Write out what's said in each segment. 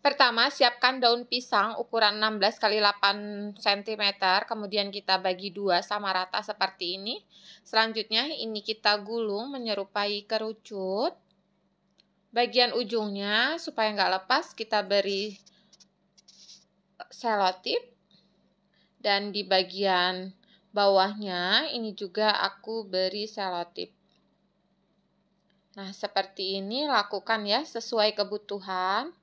Pertama, siapkan daun pisang ukuran 16 x 8 cm, kemudian kita bagi dua sama rata seperti ini. Selanjutnya, ini kita gulung menyerupai kerucut. Bagian ujungnya, supaya nggak lepas, kita beri eh, selotip. Dan di bagian bawahnya, ini juga aku beri selotip. Nah, seperti ini lakukan ya, sesuai kebutuhan.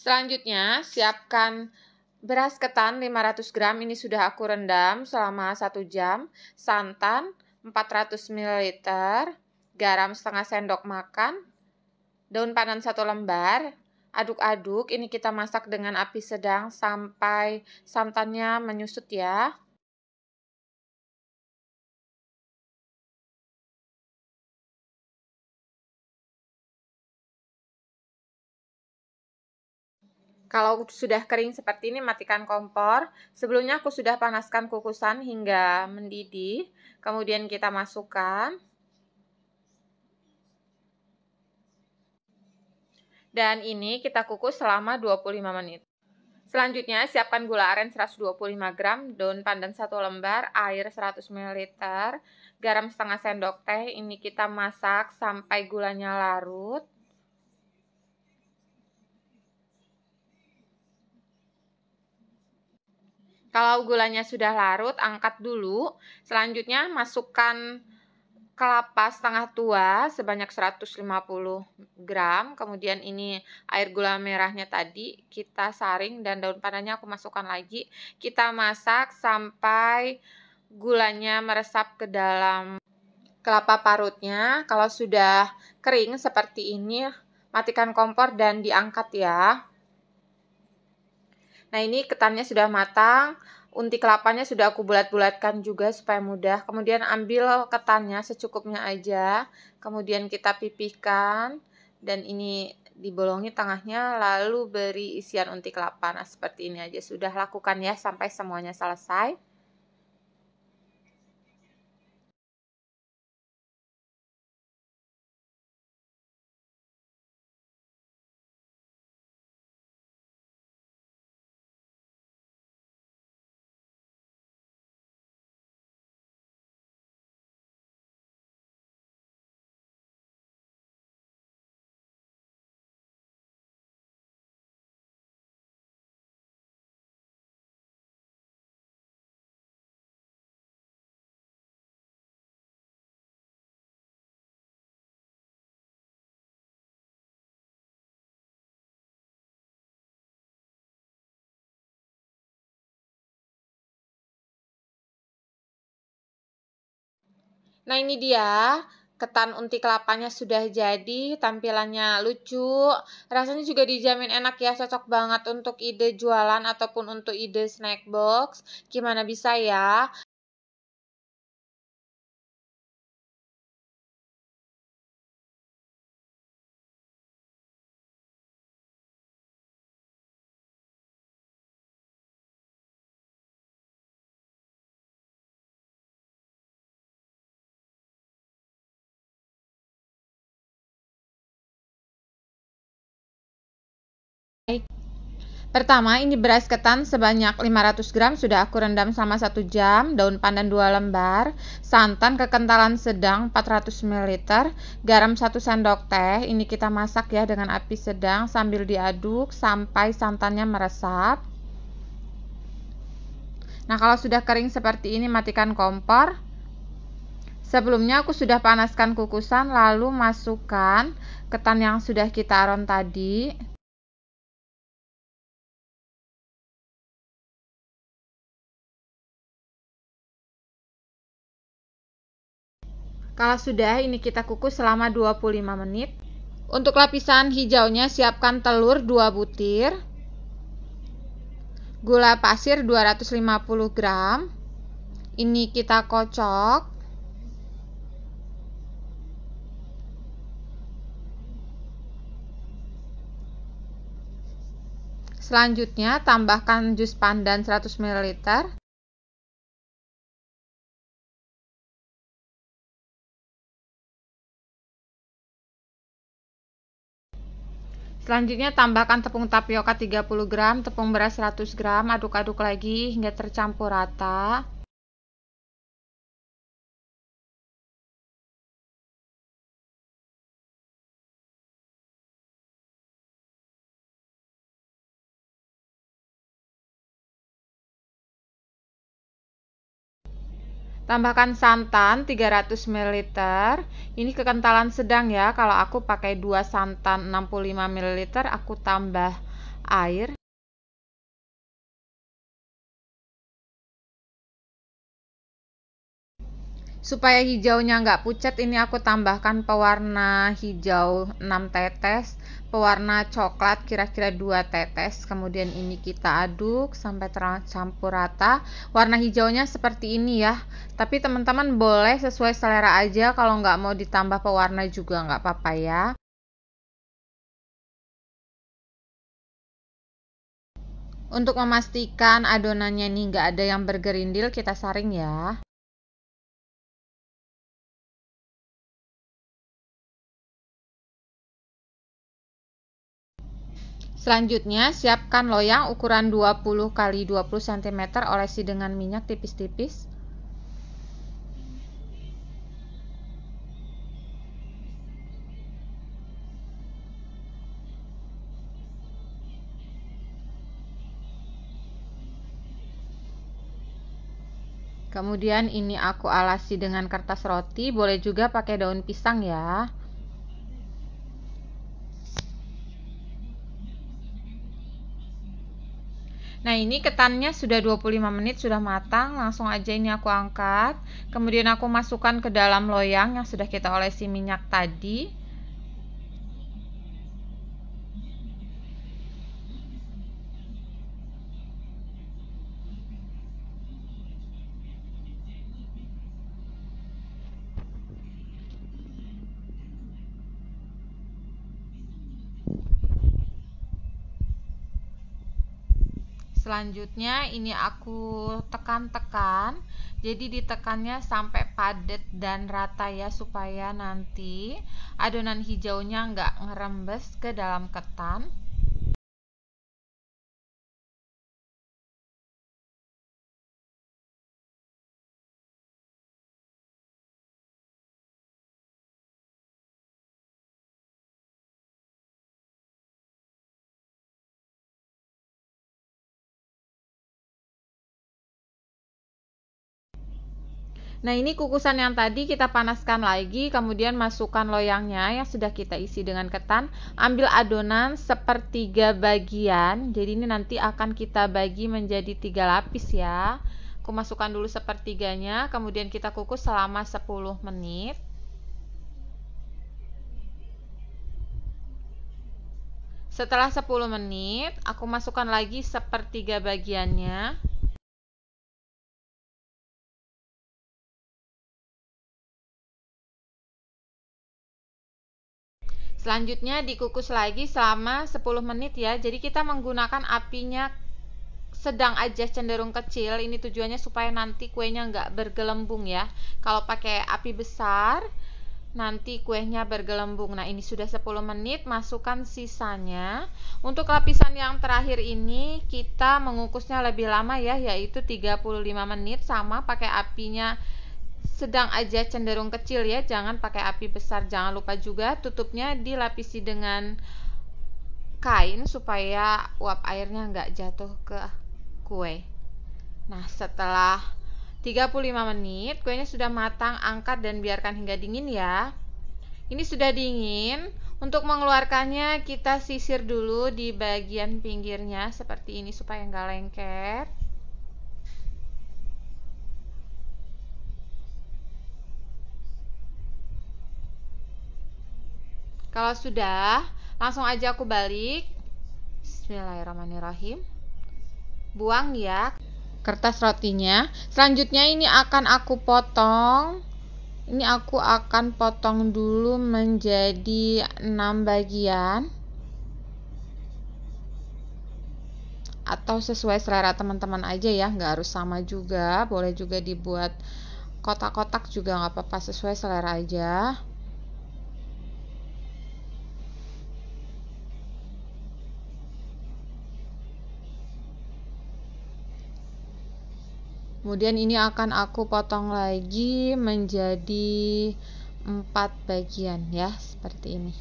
Selanjutnya, siapkan beras ketan 500 gram ini sudah aku rendam selama 1 jam, santan 400 ml, garam setengah sendok makan, daun pandan satu lembar, aduk-aduk. Ini kita masak dengan api sedang sampai santannya menyusut ya. Kalau sudah kering seperti ini, matikan kompor. Sebelumnya aku sudah panaskan kukusan hingga mendidih. Kemudian kita masukkan. Dan ini kita kukus selama 25 menit. Selanjutnya, siapkan gula aren 125 gram, daun pandan 1 lembar, air 100 ml, garam setengah sendok teh. Ini kita masak sampai gulanya larut. Kalau gulanya sudah larut, angkat dulu. Selanjutnya masukkan kelapa setengah tua sebanyak 150 gram. Kemudian ini air gula merahnya tadi kita saring dan daun pandannya aku masukkan lagi. Kita masak sampai gulanya meresap ke dalam kelapa parutnya. Kalau sudah kering seperti ini, matikan kompor dan diangkat ya. Nah ini ketannya sudah matang, unti kelapanya sudah aku bulat-bulatkan juga supaya mudah. Kemudian ambil ketannya secukupnya aja, kemudian kita pipihkan dan ini dibolongi tengahnya lalu beri isian unti kelapa. Nah seperti ini aja sudah lakukan ya sampai semuanya selesai. Nah ini dia ketan unti kelapanya sudah jadi, tampilannya lucu, rasanya juga dijamin enak ya, cocok banget untuk ide jualan ataupun untuk ide snack box. Gimana bisa ya? Pertama, ini beras ketan sebanyak 500 gram sudah aku rendam selama 1 jam, daun pandan 2 lembar, santan kekentalan sedang 400 ml, garam 1 sendok teh. Ini kita masak ya dengan api sedang sambil diaduk sampai santannya meresap. Nah, kalau sudah kering seperti ini matikan kompor. Sebelumnya aku sudah panaskan kukusan lalu masukkan ketan yang sudah kita aron tadi. Kalau sudah, ini kita kukus selama 25 menit. Untuk lapisan hijaunya siapkan telur 2 butir, gula pasir 250 gram. Ini kita kocok. Selanjutnya tambahkan jus pandan 100 ml Selanjutnya tambahkan tepung tapioka 30 gram, tepung beras 100 gram, aduk-aduk lagi hingga tercampur rata. Tambahkan santan 300 ml. Ini kekentalan sedang ya. Kalau aku pakai 2 santan 65 ml, aku tambah air. Supaya hijaunya nggak pucat, ini aku tambahkan pewarna hijau 6 tetes pewarna coklat kira-kira 2 tetes kemudian ini kita aduk sampai tercampur rata warna hijaunya seperti ini ya tapi teman-teman boleh sesuai selera aja kalau nggak mau ditambah pewarna juga nggak apa-apa ya untuk memastikan adonannya ini nggak ada yang bergerindil kita saring ya Selanjutnya, siapkan loyang ukuran 20 x 20 cm olesi dengan minyak tipis-tipis. Kemudian ini aku alasi dengan kertas roti, boleh juga pakai daun pisang ya. Nah ini ketannya sudah 25 menit sudah matang langsung aja ini aku angkat kemudian aku masukkan ke dalam loyang yang sudah kita olesi minyak tadi selanjutnya ini aku tekan-tekan jadi ditekannya sampai padat dan rata ya supaya nanti adonan hijaunya nggak ngerembes ke dalam ketan Nah ini kukusan yang tadi kita panaskan lagi kemudian masukkan loyangnya yang sudah kita isi dengan ketan ambil adonan sepertiga bagian jadi ini nanti akan kita bagi menjadi tiga lapis ya aku masukkan dulu sepertiganya kemudian kita kukus selama 10 menit setelah 10 menit aku masukkan lagi sepertiga bagiannya Selanjutnya dikukus lagi selama 10 menit ya. Jadi kita menggunakan apinya sedang aja cenderung kecil. Ini tujuannya supaya nanti kuenya nggak bergelembung ya. Kalau pakai api besar nanti kuenya bergelembung. Nah, ini sudah 10 menit, masukkan sisanya. Untuk lapisan yang terakhir ini kita mengukusnya lebih lama ya, yaitu 35 menit sama pakai apinya sedang aja cenderung kecil ya jangan pakai api besar jangan lupa juga tutupnya dilapisi dengan kain supaya uap airnya nggak jatuh ke kue nah setelah 35 menit kuenya sudah matang angkat dan biarkan hingga dingin ya ini sudah dingin untuk mengeluarkannya kita sisir dulu di bagian pinggirnya seperti ini supaya nggak lengket Kalau sudah, langsung aja aku balik. Bismillahirrahmanirrahim. Buang ya kertas rotinya. Selanjutnya ini akan aku potong. Ini aku akan potong dulu menjadi 6 bagian. Atau sesuai selera teman-teman aja ya, nggak harus sama juga. Boleh juga dibuat kotak-kotak juga nggak apa-apa, sesuai selera aja. kemudian ini akan aku potong lagi menjadi empat bagian ya seperti ini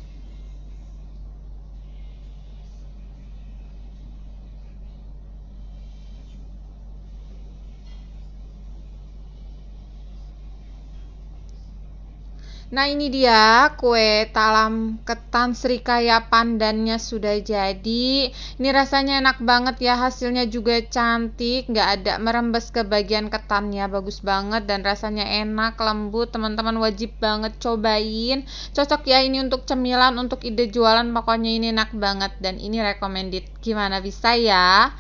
Nah ini dia kue talam ketan serikaya pandannya sudah jadi Ini rasanya enak banget ya hasilnya juga cantik nggak ada merembes ke bagian ketannya Bagus banget dan rasanya enak lembut teman-teman wajib banget cobain Cocok ya ini untuk cemilan untuk ide jualan pokoknya ini enak banget dan ini recommended Gimana bisa ya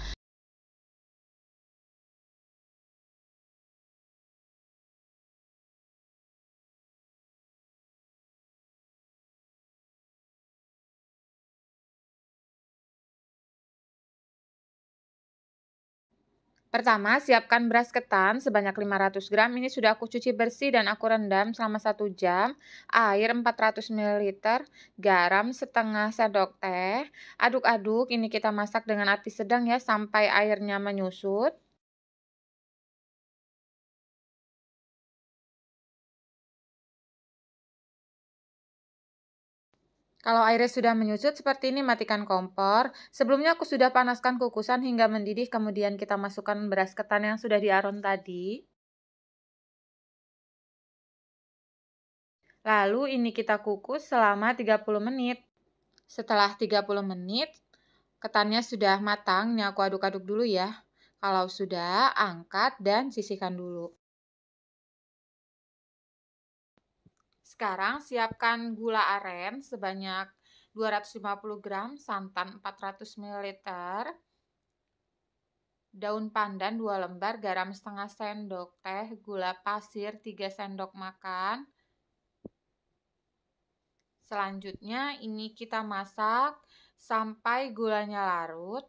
Pertama, siapkan beras ketan sebanyak 500 gram. Ini sudah aku cuci bersih dan aku rendam selama 1 jam. Air 400 ml, garam setengah sendok teh. Aduk-aduk, ini kita masak dengan api sedang ya sampai airnya menyusut. Kalau airnya sudah menyusut seperti ini matikan kompor. Sebelumnya aku sudah panaskan kukusan hingga mendidih kemudian kita masukkan beras ketan yang sudah diaron tadi. Lalu ini kita kukus selama 30 menit. Setelah 30 menit, ketannya sudah matang. Ini aku aduk-aduk dulu ya. Kalau sudah, angkat dan sisihkan dulu. Sekarang siapkan gula aren sebanyak 250 gram, santan 400 ml, daun pandan 2 lembar, garam setengah sendok teh, gula pasir 3 sendok makan. Selanjutnya ini kita masak sampai gulanya larut.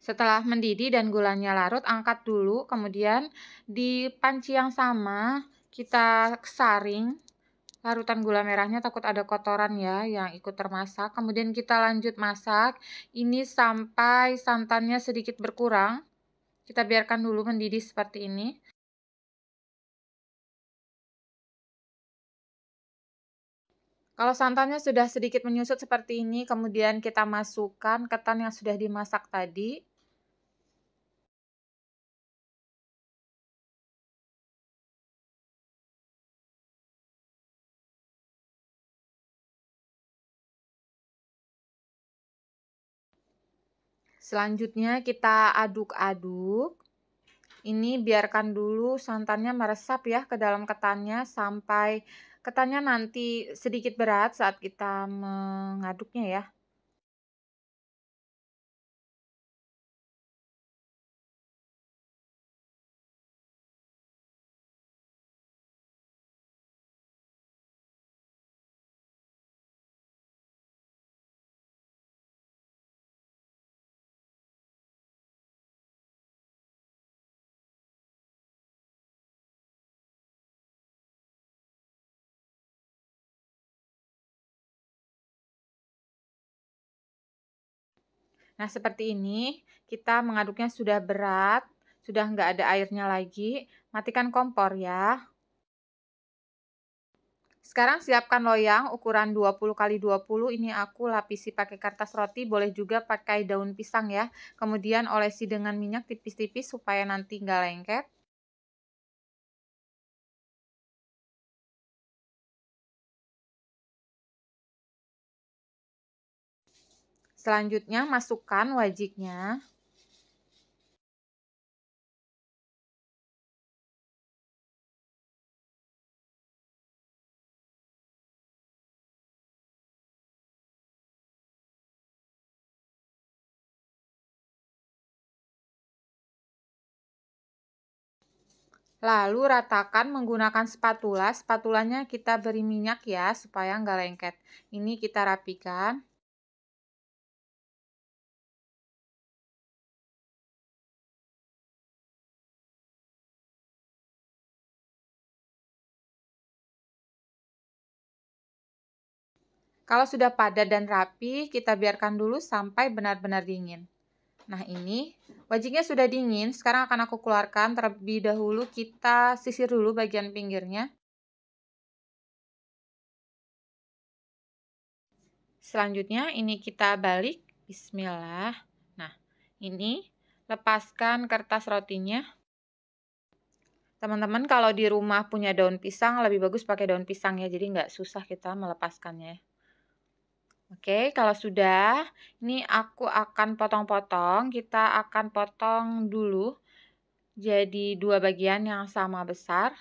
Setelah mendidih dan gulanya larut, angkat dulu. Kemudian di panci yang sama kita saring larutan gula merahnya takut ada kotoran ya yang ikut termasak. Kemudian kita lanjut masak ini sampai santannya sedikit berkurang. Kita biarkan dulu mendidih seperti ini. Kalau santannya sudah sedikit menyusut seperti ini, kemudian kita masukkan ketan yang sudah dimasak tadi. Selanjutnya kita aduk-aduk. Ini biarkan dulu santannya meresap ya ke dalam ketannya sampai ketannya nanti sedikit berat saat kita mengaduknya ya. Nah, seperti ini kita mengaduknya sudah berat, sudah nggak ada airnya lagi. Matikan kompor ya. Sekarang siapkan loyang ukuran 20 x 20. Ini aku lapisi pakai kertas roti, boleh juga pakai daun pisang ya. Kemudian olesi dengan minyak tipis-tipis supaya nanti nggak lengket. Selanjutnya masukkan wajiknya. Lalu ratakan menggunakan spatula. Spatulanya kita beri minyak ya supaya nggak lengket. Ini kita rapikan. Kalau sudah padat dan rapi, kita biarkan dulu sampai benar-benar dingin. Nah ini wajiknya sudah dingin, sekarang akan aku keluarkan terlebih dahulu kita sisir dulu bagian pinggirnya. Selanjutnya ini kita balik, bismillah. Nah ini lepaskan kertas rotinya. Teman-teman kalau di rumah punya daun pisang lebih bagus pakai daun pisang ya, jadi nggak susah kita melepaskannya ya. Oke, kalau sudah, ini aku akan potong-potong. Kita akan potong dulu jadi dua bagian yang sama besar.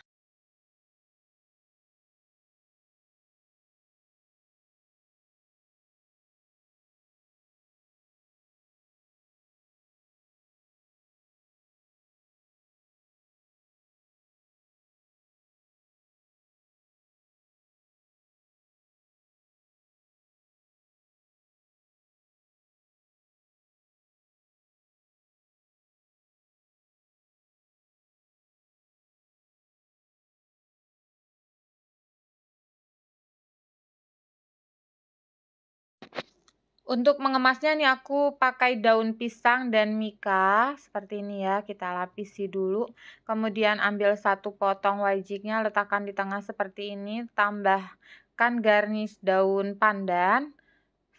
Untuk mengemasnya nih aku pakai daun pisang dan mika seperti ini ya kita lapisi dulu kemudian ambil satu potong wajiknya letakkan di tengah seperti ini tambahkan garnish daun pandan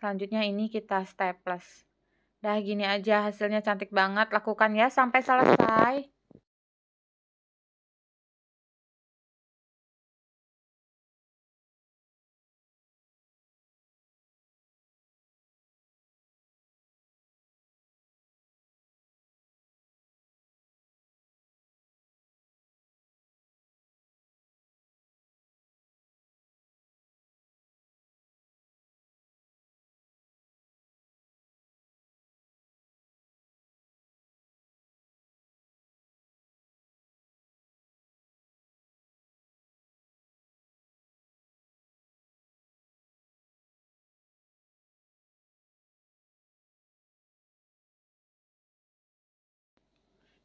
selanjutnya ini kita staples dah gini aja hasilnya cantik banget lakukan ya sampai selesai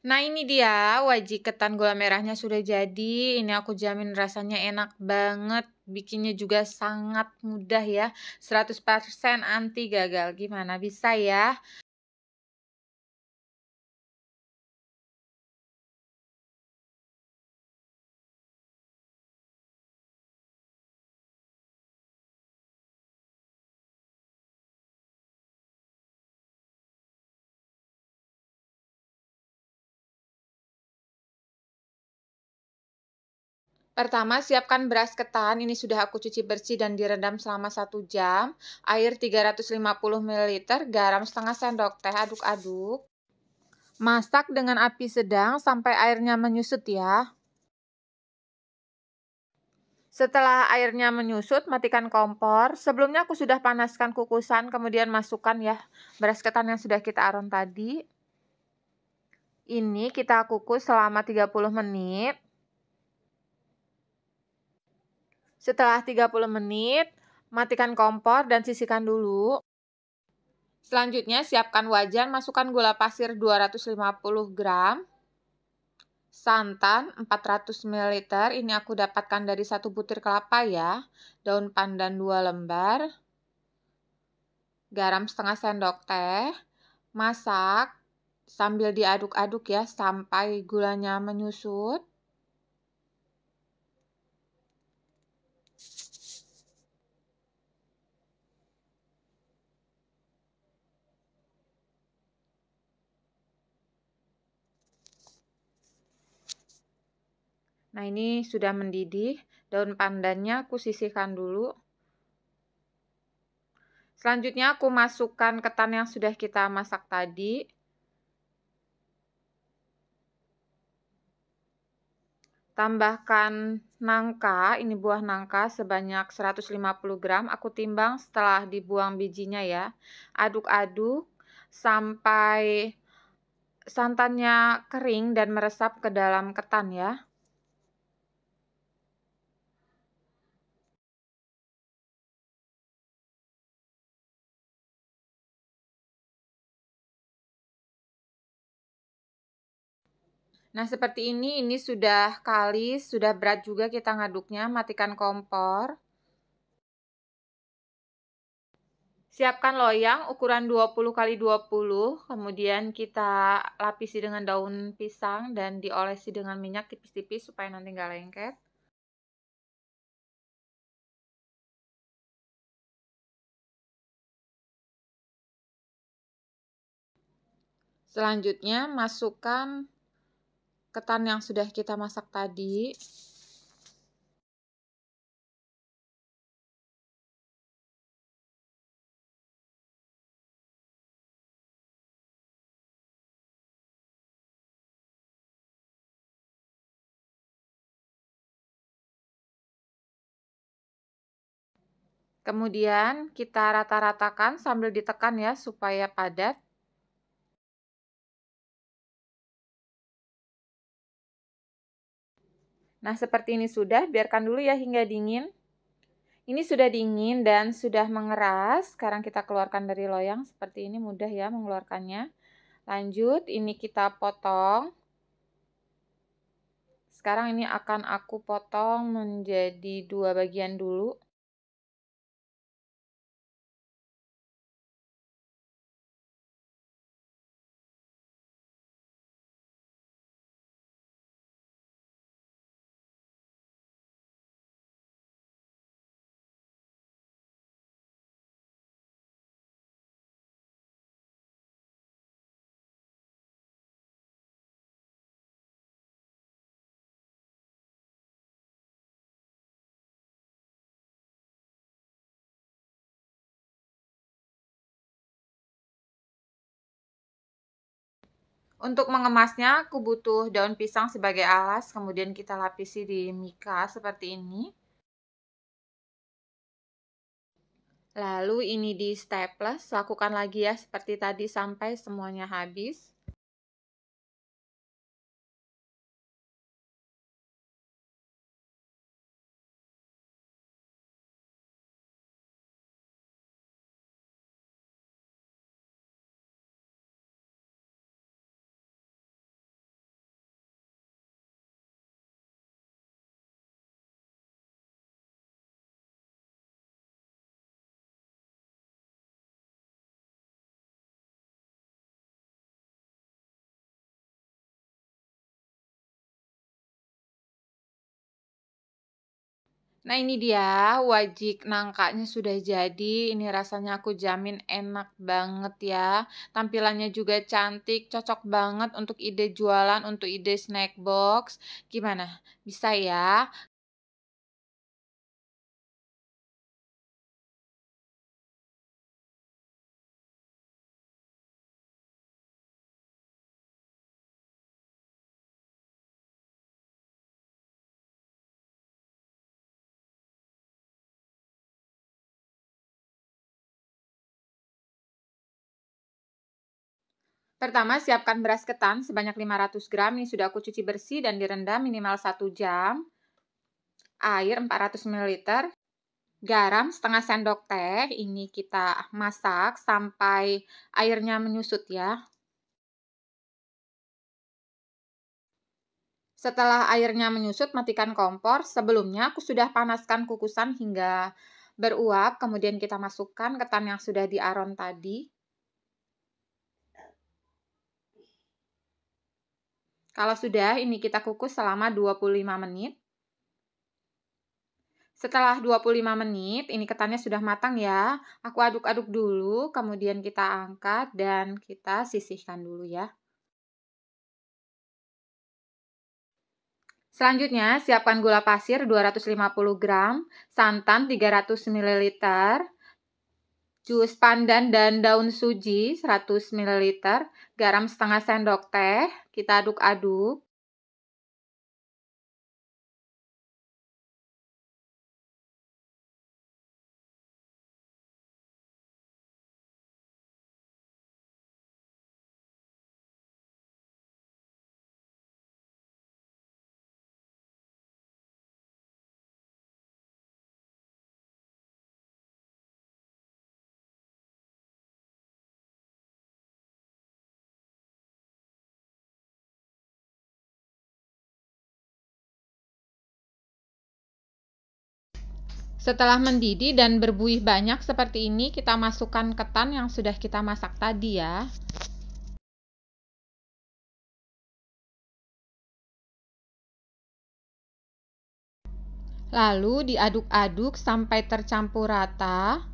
Nah ini dia wajik ketan gula merahnya sudah jadi. Ini aku jamin rasanya enak banget. Bikinnya juga sangat mudah ya. 100% anti gagal. Gimana bisa ya? Pertama, siapkan beras ketan. Ini sudah aku cuci bersih dan direndam selama 1 jam. Air 350 ml, garam setengah sendok teh, aduk-aduk. Masak dengan api sedang sampai airnya menyusut ya. Setelah airnya menyusut, matikan kompor. Sebelumnya aku sudah panaskan kukusan, kemudian masukkan ya beras ketan yang sudah kita aron tadi. Ini kita kukus selama 30 menit. Setelah 30 menit, matikan kompor dan sisihkan dulu. Selanjutnya, siapkan wajan, masukkan gula pasir 250 gram, santan 400 ml, ini aku dapatkan dari satu butir kelapa ya, daun pandan 2 lembar, garam setengah sendok teh, masak sambil diaduk-aduk ya sampai gulanya menyusut. Nah ini sudah mendidih, daun pandannya aku sisihkan dulu. Selanjutnya aku masukkan ketan yang sudah kita masak tadi. Tambahkan nangka, ini buah nangka sebanyak 150 gram. Aku timbang setelah dibuang bijinya ya. Aduk-aduk sampai santannya kering dan meresap ke dalam ketan ya. Nah seperti ini, ini sudah kalis, sudah berat juga kita ngaduknya, matikan kompor. Siapkan loyang ukuran 20 x 20, kemudian kita lapisi dengan daun pisang dan diolesi dengan minyak tipis-tipis supaya nanti nggak lengket. Selanjutnya masukkan ketan yang sudah kita masak tadi. Kemudian kita rata-ratakan sambil ditekan ya supaya padat. Nah, seperti ini sudah, biarkan dulu ya hingga dingin. Ini sudah dingin dan sudah mengeras. Sekarang kita keluarkan dari loyang. Seperti ini mudah ya mengeluarkannya. Lanjut, ini kita potong. Sekarang ini akan aku potong menjadi dua bagian dulu. Untuk mengemasnya, aku butuh daun pisang sebagai alas, kemudian kita lapisi di mika seperti ini. Lalu ini di staples, lakukan lagi ya seperti tadi sampai semuanya habis. Nah ini dia wajik nangkanya sudah jadi, ini rasanya aku jamin enak banget ya. Tampilannya juga cantik, cocok banget untuk ide jualan, untuk ide snack box. Gimana? Bisa ya? Pertama, siapkan beras ketan sebanyak 500 gram. Ini sudah aku cuci bersih dan direndam minimal 1 jam. Air 400 ml. Garam setengah sendok teh. Ini kita masak sampai airnya menyusut ya. Setelah airnya menyusut, matikan kompor. Sebelumnya aku sudah panaskan kukusan hingga beruap. Kemudian kita masukkan ketan yang sudah diaron tadi. Kalau sudah, ini kita kukus selama 25 menit. Setelah 25 menit, ini ketannya sudah matang ya. Aku aduk-aduk dulu, kemudian kita angkat dan kita sisihkan dulu ya. Selanjutnya, siapkan gula pasir 250 gram, santan 300 ml, jus pandan dan daun suji 100 ml, garam setengah sendok teh, kita aduk-aduk. Setelah mendidih dan berbuih banyak seperti ini, kita masukkan ketan yang sudah kita masak tadi ya. Lalu diaduk-aduk sampai tercampur rata.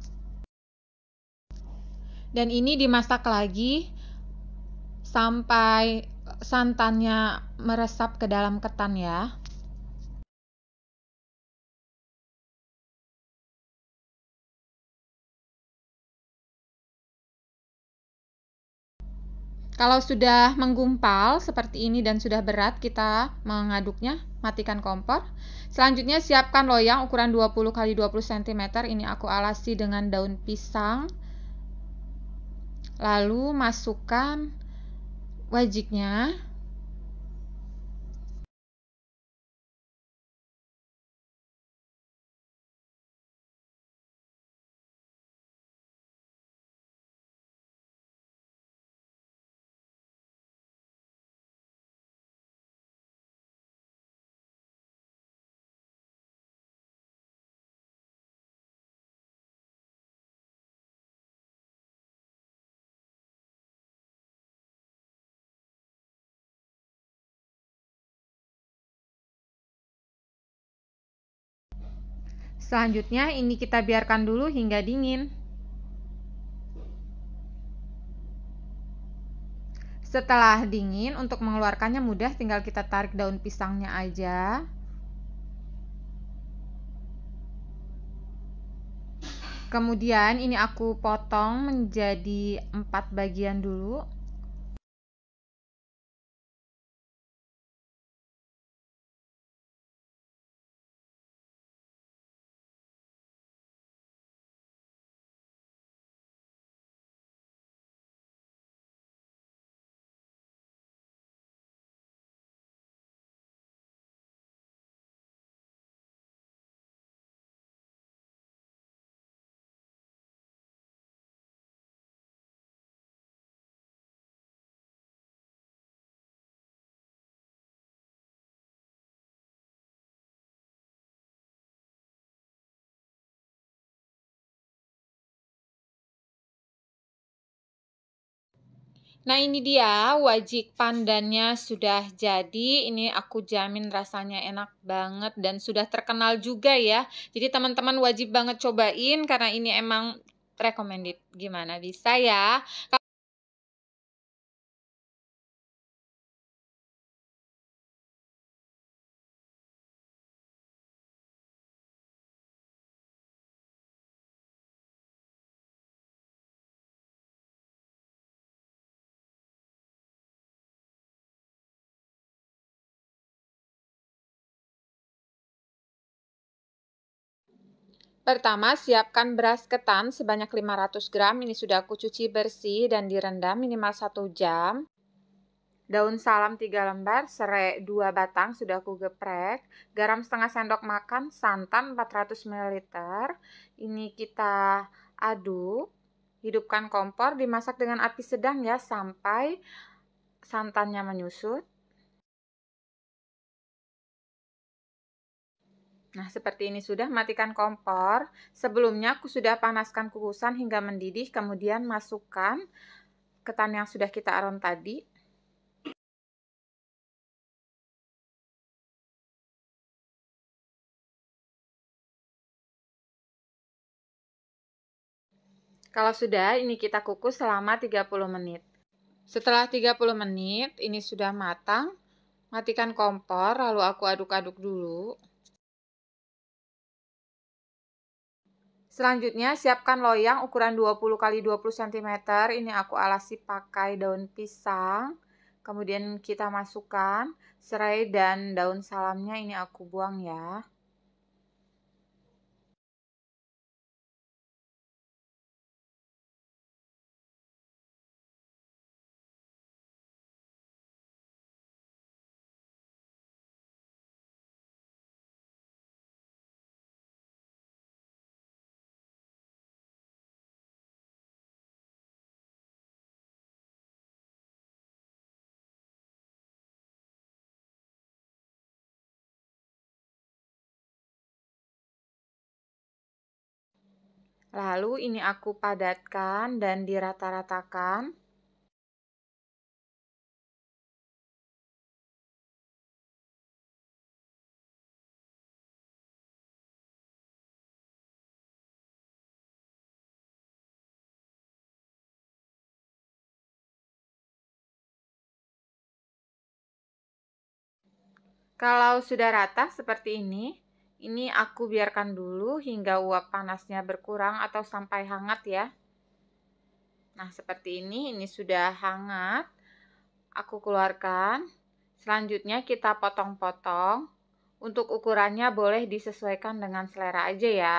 Dan ini dimasak lagi sampai santannya meresap ke dalam ketan ya. Kalau sudah menggumpal seperti ini dan sudah berat kita mengaduknya, matikan kompor. Selanjutnya siapkan loyang ukuran 20 x 20 cm. Ini aku alasi dengan daun pisang. Lalu masukkan wajiknya. Selanjutnya ini kita biarkan dulu hingga dingin. Setelah dingin, untuk mengeluarkannya mudah, tinggal kita tarik daun pisangnya aja. Kemudian ini aku potong menjadi empat bagian dulu. Nah ini dia wajik pandannya sudah jadi Ini aku jamin rasanya enak banget dan sudah terkenal juga ya Jadi teman-teman wajib banget cobain karena ini emang recommended Gimana bisa ya Pertama, siapkan beras ketan sebanyak 500 gram. Ini sudah aku cuci bersih dan direndam minimal 1 jam. Daun salam 3 lembar, serai 2 batang sudah aku geprek, garam setengah sendok makan, santan 400 ml. Ini kita aduk. Hidupkan kompor, dimasak dengan api sedang ya sampai santannya menyusut. Nah, seperti ini sudah matikan kompor. Sebelumnya aku sudah panaskan kukusan hingga mendidih, kemudian masukkan ketan yang sudah kita aron tadi. Kalau sudah, ini kita kukus selama 30 menit. Setelah 30 menit, ini sudah matang. Matikan kompor, lalu aku aduk-aduk dulu. Selanjutnya, siapkan loyang ukuran 20 kali 20 cm. Ini aku alasi pakai daun pisang. Kemudian kita masukkan serai dan daun salamnya ini aku buang ya. Lalu ini aku padatkan dan dirata-ratakan. Kalau sudah rata seperti ini, ini aku biarkan dulu hingga uap panasnya berkurang atau sampai hangat ya. Nah, seperti ini, ini sudah hangat. Aku keluarkan. Selanjutnya kita potong-potong. Untuk ukurannya boleh disesuaikan dengan selera aja ya.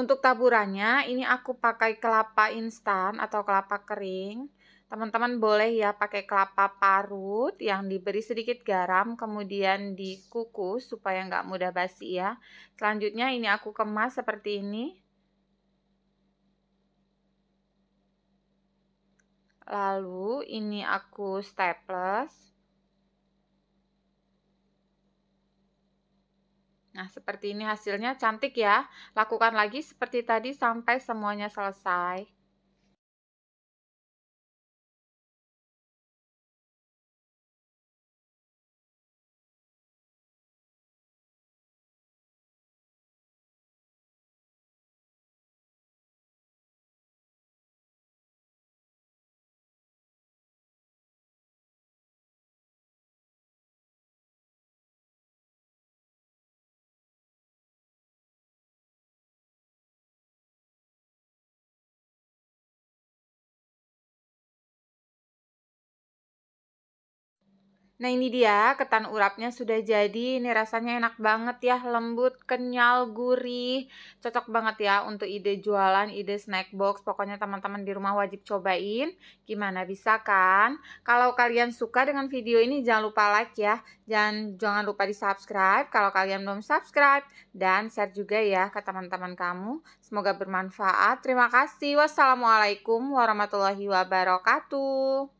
Untuk taburannya ini aku pakai kelapa instan atau kelapa kering. Teman-teman boleh ya pakai kelapa parut yang diberi sedikit garam kemudian dikukus supaya nggak mudah basi ya. Selanjutnya ini aku kemas seperti ini. Lalu ini aku staples. Nah, seperti ini hasilnya cantik ya. Lakukan lagi seperti tadi sampai semuanya selesai. Nah ini dia ketan urapnya sudah jadi. Ini rasanya enak banget ya, lembut, kenyal, gurih. Cocok banget ya untuk ide jualan, ide snack box. Pokoknya teman-teman di rumah wajib cobain. Gimana bisa kan? Kalau kalian suka dengan video ini jangan lupa like ya. dan jangan lupa di subscribe kalau kalian belum subscribe dan share juga ya ke teman-teman kamu. Semoga bermanfaat. Terima kasih. Wassalamualaikum warahmatullahi wabarakatuh.